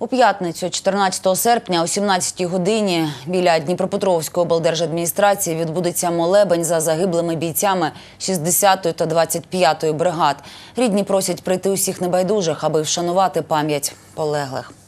У п'ятницю, 14 серпня, о 17-й годині, біля Дніпропетровської облдержадміністрації відбудеться молебень за загиблими бійцями 60-ї та 25-ї бригад. Рідні просять прийти усіх небайдужих, аби вшанувати пам'ять полеглих.